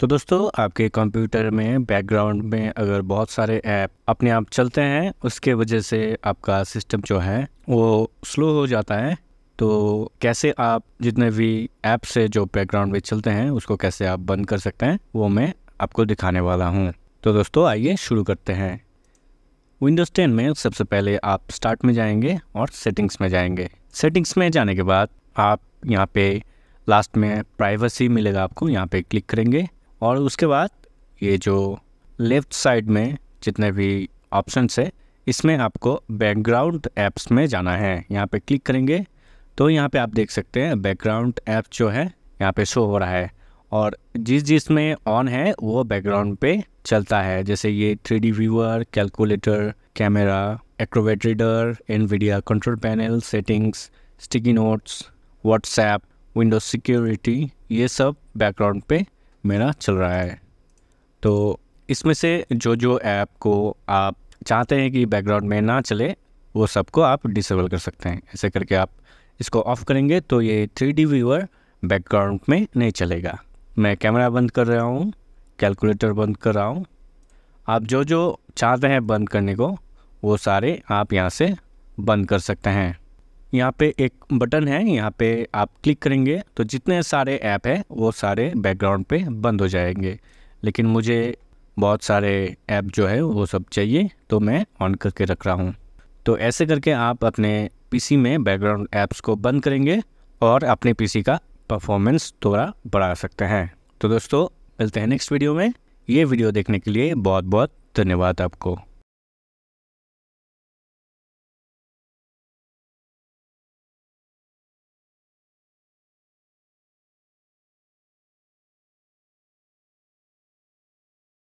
तो दोस्तों आपके कंप्यूटर में बैकग्राउंड में अगर बहुत सारे ऐप अपने आप चलते हैं उसके वजह से आपका सिस्टम जो है वो स्लो हो जाता है तो कैसे आप जितने भी ऐप से जो बैकग्राउंड में चलते हैं उसको कैसे आप बंद कर सकते हैं वो मैं आपको दिखाने वाला हूँ तो दोस्तों आइए शुरू करते हैं विंडोज़ टेन में सबसे पहले आप स्टार्ट में जाएंगे और सेटिंग्स में जाएंगे सेटिंग्स में जाने के बाद आप यहाँ पे लास्ट में प्राइवेसी मिलेगा आपको यहाँ पे क्लिक करेंगे और उसके बाद ये जो लेफ़्ट साइड में जितने भी ऑप्शन है इसमें आपको बैकग्राउंड ऐप्स में जाना है यहाँ पे क्लिक करेंगे तो यहाँ पे आप देख सकते हैं बैकग्राउंड ऐप जो है यहाँ पे शो हो रहा है और जिस जिस में ऑन है वो बैकग्राउंड पे चलता है जैसे ये three D viewer calculator camera Acrobat reader video control panel settings sticky notes WhatsApp Windows security ये सब बैकग्राउंड पे मेरा चल रहा है तो इसमें से जो जो ऐप को आप चाहते हैं कि बैकग्राउंड में ना चले वो सबको आप डिसेबल कर सकते हैं ऐसे करके आप इसको ऑफ़ करेंगे तो ये थ्री डी व्यूअर बैकग्राउंड में नहीं चलेगा मैं कैमरा बंद कर रहा हूँ कैलकुलेटर बंद कर रहा हूँ आप जो जो चाहते हैं बंद करने को वो सारे आप यहाँ से बंद कर सकते हैं यहाँ पे एक बटन है यहाँ पे आप क्लिक करेंगे तो जितने सारे ऐप हैं वो सारे बैकग्राउंड पे बंद हो जाएंगे लेकिन मुझे बहुत सारे ऐप जो है वो सब चाहिए तो मैं ऑन करके रख रहा हूँ तो ऐसे करके आप अपने पीसी में बैकग्राउंड ऐप्स को बंद करेंगे और अपने पीसी का परफॉर्मेंस थोड़ा बढ़ा सकते हैं तो दोस्तों मिलते हैं नेक्स्ट वीडियो में ये वीडियो देखने के लिए बहुत बहुत धन्यवाद आपको